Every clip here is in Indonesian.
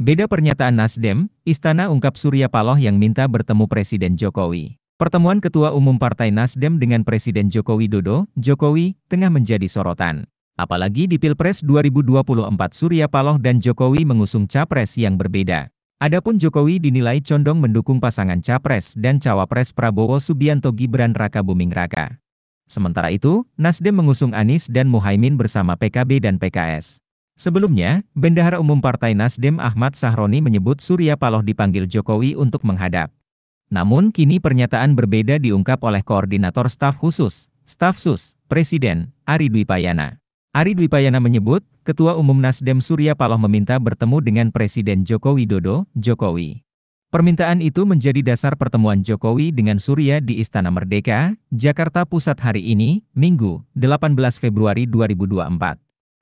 Beda pernyataan Nasdem, Istana ungkap Surya Paloh yang minta bertemu Presiden Jokowi. Pertemuan Ketua Umum Partai Nasdem dengan Presiden Jokowi Widodo, Jokowi, tengah menjadi sorotan. Apalagi di Pilpres 2024 Surya Paloh dan Jokowi mengusung capres yang berbeda. Adapun Jokowi dinilai condong mendukung pasangan capres dan cawapres Prabowo Subianto Gibran Raka Buming Raka. Sementara itu, Nasdem mengusung Anies dan Muhaimin bersama PKB dan PKS. Sebelumnya, Bendahara Umum Partai Nasdem Ahmad Sahroni menyebut Surya Paloh dipanggil Jokowi untuk menghadap. Namun kini pernyataan berbeda diungkap oleh Koordinator Staf Khusus, Staf Sus, Presiden, Ari Dwi Payana. Ari Dwi Payana menyebut, Ketua Umum Nasdem Surya Paloh meminta bertemu dengan Presiden Joko Widodo, Jokowi. Permintaan itu menjadi dasar pertemuan Jokowi dengan Surya di Istana Merdeka, Jakarta Pusat hari ini, Minggu, 18 Februari 2024.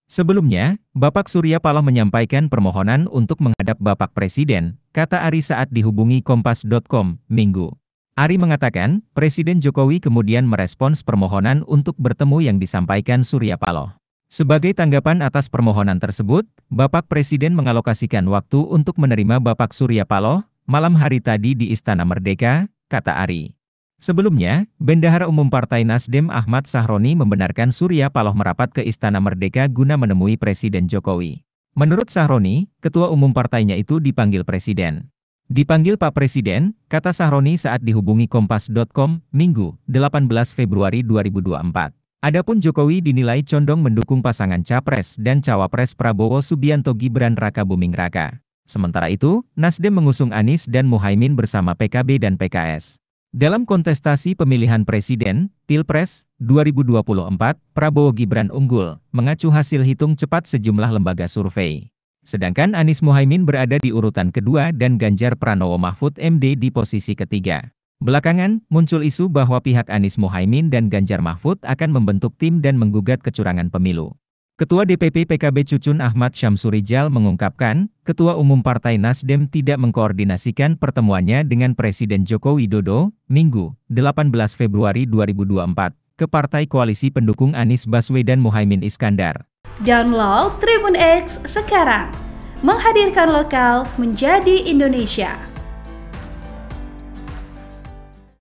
Sebelumnya, Bapak Surya Paloh menyampaikan permohonan untuk menghadap Bapak Presiden, kata Ari saat dihubungi Kompas.com, Minggu. Ari mengatakan, Presiden Jokowi kemudian merespons permohonan untuk bertemu yang disampaikan Surya Paloh. Sebagai tanggapan atas permohonan tersebut, Bapak Presiden mengalokasikan waktu untuk menerima Bapak Surya Paloh malam hari tadi di Istana Merdeka, kata Ari. Sebelumnya, Bendahara Umum Partai Nasdem Ahmad Sahroni membenarkan Surya Paloh merapat ke Istana Merdeka guna menemui Presiden Jokowi. Menurut Sahroni, ketua umum partainya itu dipanggil Presiden. Dipanggil Pak Presiden, kata Sahroni saat dihubungi Kompas.com, Minggu, 18 Februari 2024. Adapun Jokowi dinilai condong mendukung pasangan Capres dan Cawapres Prabowo Subianto Gibran Raka Buming Raka. Sementara itu, Nasdem mengusung Anies dan Muhaimin bersama PKB dan PKS. Dalam kontestasi pemilihan presiden, Pilpres 2024, Prabowo Gibran unggul, mengacu hasil hitung cepat sejumlah lembaga survei. Sedangkan Anies Mohaimin berada di urutan kedua dan Ganjar Pranowo Mahfud MD di posisi ketiga. Belakangan, muncul isu bahwa pihak Anies Mohaimin dan Ganjar Mahfud akan membentuk tim dan menggugat kecurangan pemilu. Ketua DPP PKB Cucun Ahmad Syamsurijal mengungkapkan, Ketua Umum Partai Nasdem tidak mengkoordinasikan pertemuannya dengan Presiden Joko Widodo, Minggu, 18 Februari 2024, ke Partai Koalisi Pendukung Anies Baswedan Muhaimin Iskandar. Download Tribun X sekarang, menghadirkan lokal menjadi Indonesia.